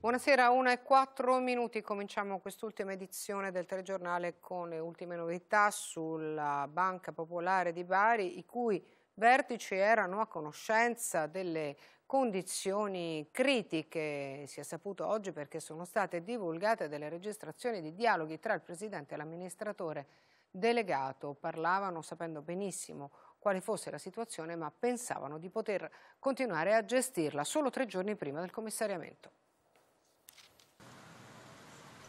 Buonasera, 1 e 4 minuti. Cominciamo quest'ultima edizione del telegiornale con le ultime novità sulla Banca Popolare di Bari, i cui vertici erano a conoscenza delle condizioni critiche, si è saputo oggi perché sono state divulgate delle registrazioni di dialoghi tra il Presidente e l'amministratore delegato. Parlavano sapendo benissimo quale fosse la situazione, ma pensavano di poter continuare a gestirla solo tre giorni prima del commissariamento.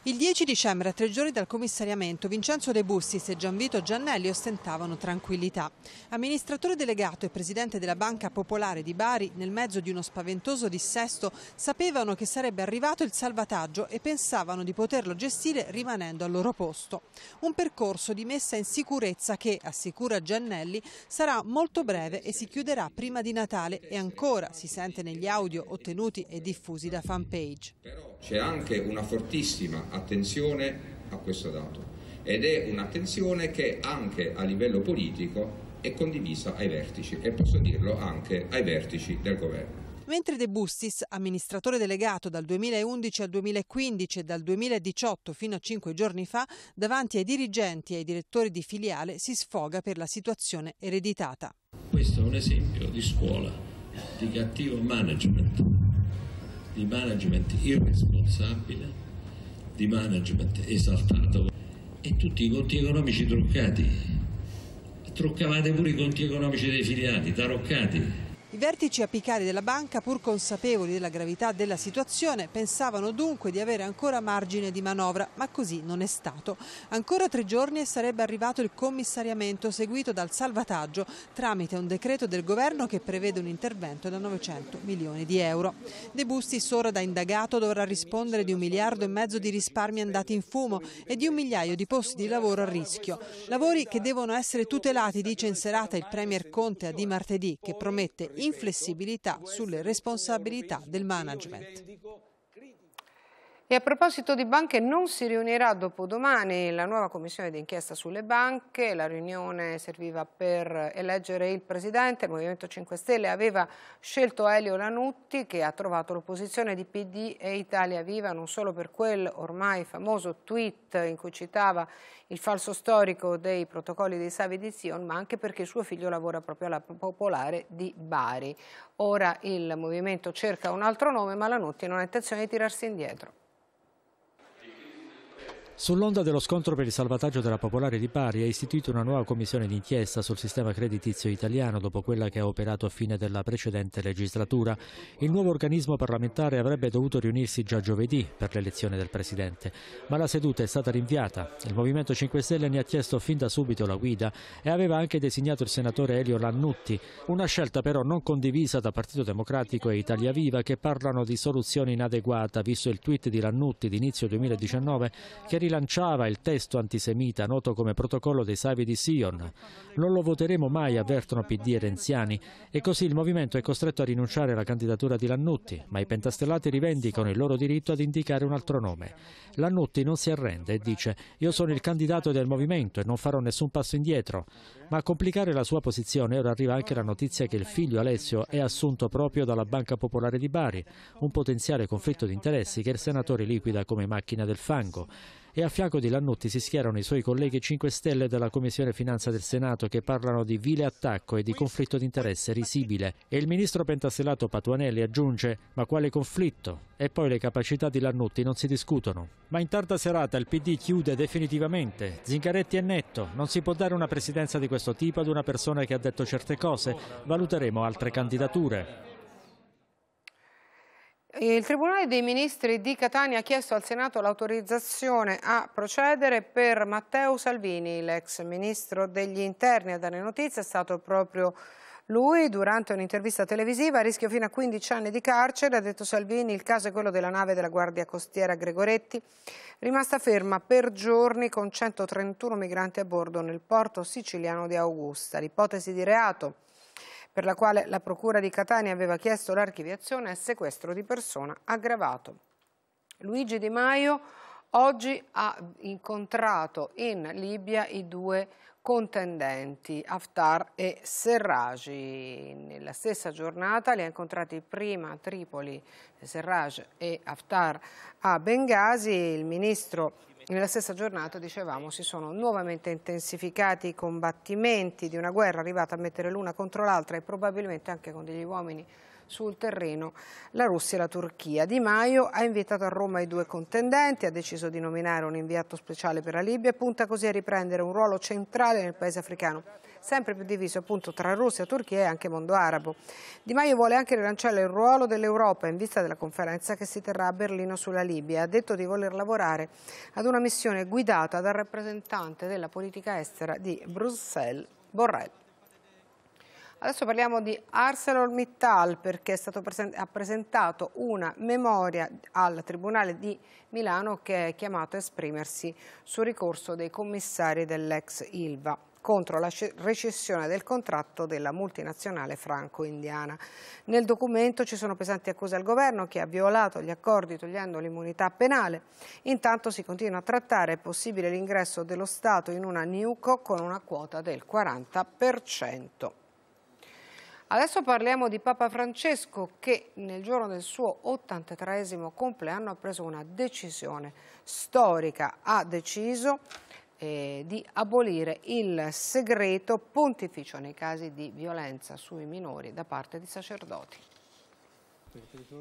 Il 10 dicembre, a tre giorni dal commissariamento, Vincenzo De Bussis e Gianvito Giannelli ostentavano tranquillità. Amministratore delegato e presidente della Banca Popolare di Bari, nel mezzo di uno spaventoso dissesto, sapevano che sarebbe arrivato il salvataggio e pensavano di poterlo gestire rimanendo al loro posto. Un percorso di messa in sicurezza che, assicura Giannelli, sarà molto breve e si chiuderà prima di Natale e ancora si sente negli audio ottenuti e diffusi da fanpage. Però c'è anche una fortissima attenzione a questo dato ed è un'attenzione che anche a livello politico è condivisa ai vertici e posso dirlo anche ai vertici del governo. Mentre De Bustis, amministratore delegato dal 2011 al 2015 e dal 2018 fino a cinque giorni fa, davanti ai dirigenti e ai direttori di filiale si sfoga per la situazione ereditata. Questo è un esempio di scuola, di cattivo management, di management irresponsabile di management esaltato e tutti i conti economici truccati. Truccavate pure i conti economici dei filiati, taroccati. I vertici apicali della banca, pur consapevoli della gravità della situazione, pensavano dunque di avere ancora margine di manovra, ma così non è stato. Ancora tre giorni e sarebbe arrivato il commissariamento seguito dal salvataggio tramite un decreto del governo che prevede un intervento da 900 milioni di euro. De Bustis, ora da indagato, dovrà rispondere di un miliardo e mezzo di risparmi andati in fumo e di un migliaio di posti di lavoro a rischio. Lavori che devono essere tutelati, dice in serata il Premier Conte a di martedì, che promette inflessibilità sulle responsabilità del management. E a proposito di banche, non si riunirà dopodomani la nuova commissione d'inchiesta sulle banche. La riunione serviva per eleggere il presidente. Il Movimento 5 Stelle aveva scelto Elio Lanutti che ha trovato l'opposizione di PD e Italia Viva non solo per quel ormai famoso tweet in cui citava il falso storico dei protocolli dei Savi di Zion, ma anche perché suo figlio lavora proprio alla Popolare di Bari. Ora il movimento cerca un altro nome, ma Lanutti non ha intenzione di tirarsi indietro. Sull'onda dello scontro per il salvataggio della Popolare di Bari è istituita una nuova commissione d'inchiesta sul sistema creditizio italiano dopo quella che ha operato a fine della precedente legislatura. Il nuovo organismo parlamentare avrebbe dovuto riunirsi già giovedì per l'elezione del Presidente, ma la seduta è stata rinviata. Il Movimento 5 Stelle ne ha chiesto fin da subito la guida e aveva anche designato il senatore Elio Lannutti, una scelta però non condivisa da Partito Democratico e Italia Viva che parlano di soluzione inadeguata, visto il tweet di Lannutti d'inizio 2019 che rilascia rilanciava il testo antisemita noto come protocollo dei savi di Sion. Non lo voteremo mai, avvertono PD e Renziani, e così il movimento è costretto a rinunciare alla candidatura di Lannutti, ma i pentastellati rivendicano il loro diritto ad indicare un altro nome. Lannutti non si arrende e dice io sono il candidato del movimento e non farò nessun passo indietro. Ma a complicare la sua posizione ora arriva anche la notizia che il figlio Alessio è assunto proprio dalla Banca Popolare di Bari, un potenziale conflitto di interessi che il senatore liquida come macchina del fango e a fianco di Lannutti si schierano i suoi colleghi 5 Stelle della Commissione Finanza del Senato che parlano di vile attacco e di conflitto di interesse risibile e il ministro pentastellato Patuanelli aggiunge ma quale conflitto? E poi le capacità di Lannutti non si discutono. Ma in tarda serata il PD chiude definitivamente, Zingaretti è netto, non si può dare una presidenza di questo tipo ad una persona che ha detto certe cose, valuteremo altre candidature. Il Tribunale dei Ministri di Catania ha chiesto al Senato l'autorizzazione a procedere per Matteo Salvini, l'ex ministro degli interni a dare notizie, è stato proprio lui, durante un'intervista televisiva, a rischio fino a 15 anni di carcere, ha detto Salvini, il caso è quello della nave della Guardia Costiera Gregoretti, rimasta ferma per giorni con 131 migranti a bordo nel porto siciliano di Augusta. L'ipotesi di reato per la quale la Procura di Catania aveva chiesto l'archiviazione e sequestro di persona aggravato. Luigi Di Maio oggi ha incontrato in Libia i due contendenti Haftar e Serraj. Nella stessa giornata li ha incontrati prima a Tripoli Serraj e Haftar a Bengasi. Il ministro nella stessa giornata, dicevamo, si sono nuovamente intensificati i combattimenti di una guerra arrivata a mettere l'una contro l'altra e probabilmente anche con degli uomini sul terreno la Russia e la Turchia. Di Maio ha invitato a Roma i due contendenti, ha deciso di nominare un inviato speciale per la Libia e punta così a riprendere un ruolo centrale nel paese africano sempre più diviso appunto tra Russia, Turchia e anche mondo arabo. Di Maio vuole anche rilanciare il ruolo dell'Europa in vista della conferenza che si terrà a Berlino sulla Libia. Ha detto di voler lavorare ad una missione guidata dal rappresentante della politica estera di Bruxelles, Borrell. Adesso parliamo di ArcelorMittal perché è stato present ha presentato una memoria al Tribunale di Milano che è chiamato a esprimersi sul ricorso dei commissari dell'ex Ilva contro la recessione del contratto della multinazionale franco-indiana. Nel documento ci sono pesanti accuse al governo che ha violato gli accordi togliendo l'immunità penale. Intanto si continua a trattare possibile l'ingresso dello Stato in una NUCO con una quota del 40%. Adesso parliamo di Papa Francesco che nel giorno del suo 83 compleanno ha preso una decisione storica. Ha deciso eh, di abolire il segreto pontificio nei casi di violenza sui minori da parte di sacerdoti.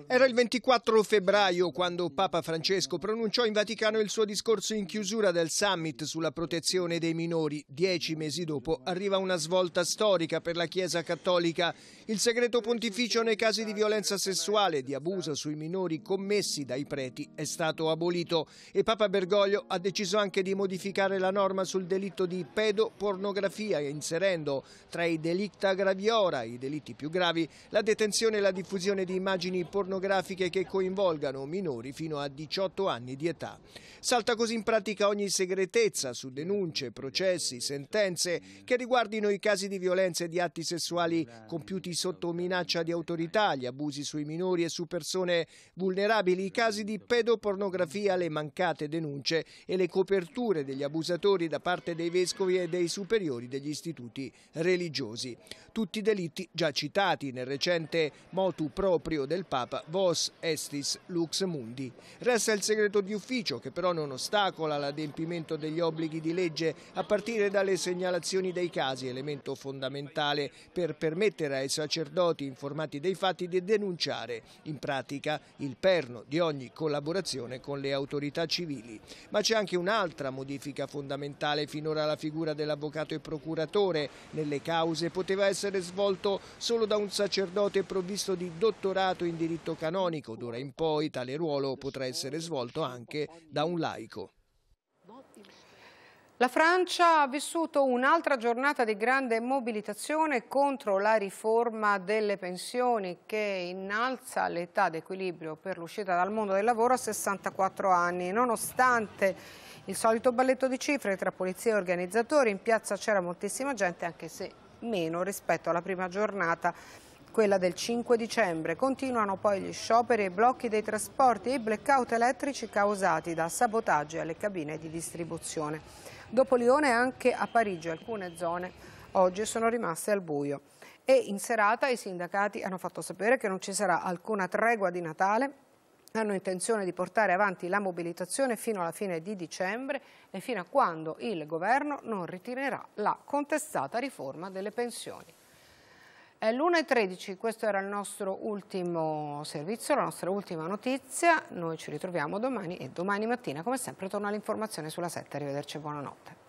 Era il 24 febbraio quando Papa Francesco pronunciò in Vaticano il suo discorso in chiusura del summit sulla protezione dei minori. Dieci mesi dopo arriva una svolta storica per la Chiesa cattolica. Il segreto pontificio nei casi di violenza sessuale e di abuso sui minori commessi dai preti è stato abolito e Papa Bergoglio ha deciso anche di modificare la norma sul delitto di pedopornografia inserendo tra i delicta graviora, i delitti più gravi, la detenzione e la diffusione di immagini immagini pornografiche che coinvolgano minori fino a 18 anni di età. Salta così in pratica ogni segretezza su denunce, processi, sentenze che riguardino i casi di violenza e di atti sessuali compiuti sotto minaccia di autorità, gli abusi sui minori e su persone vulnerabili, i casi di pedopornografia, le mancate denunce e le coperture degli abusatori da parte dei vescovi e dei superiori degli istituti religiosi. Tutti delitti già citati nel recente motu proprio del Papa Vos Estis Lux Mundi. Resta il segreto di ufficio che però non ostacola l'adempimento degli obblighi di legge a partire dalle segnalazioni dei casi, elemento fondamentale per permettere ai sacerdoti informati dei fatti di denunciare in pratica il perno di ogni collaborazione con le autorità civili. Ma c'è anche un'altra modifica fondamentale finora la figura dell'avvocato e procuratore nelle cause poteva essere svolto solo da un sacerdote provvisto di dottorato consacrato in diritto canonico. D'ora in poi tale ruolo potrà essere svolto anche da un laico. La Francia ha vissuto un'altra giornata di grande mobilitazione contro la riforma delle pensioni che innalza l'età d'equilibrio per l'uscita dal mondo del lavoro a 64 anni. Nonostante il solito balletto di cifre tra polizia e organizzatori, in piazza c'era moltissima gente anche se meno rispetto alla prima giornata quella del 5 dicembre. Continuano poi gli scioperi e blocchi dei trasporti e i blackout elettrici causati da sabotaggi alle cabine di distribuzione. Dopo Lione anche a Parigi alcune zone oggi sono rimaste al buio. E in serata i sindacati hanno fatto sapere che non ci sarà alcuna tregua di Natale hanno intenzione di portare avanti la mobilitazione fino alla fine di dicembre e fino a quando il governo non ritirerà la contestata riforma delle pensioni. L'1.13, questo era il nostro ultimo servizio, la nostra ultima notizia. Noi ci ritroviamo domani e domani mattina, come sempre, torna l'informazione sulla 7. Arrivederci e buonanotte.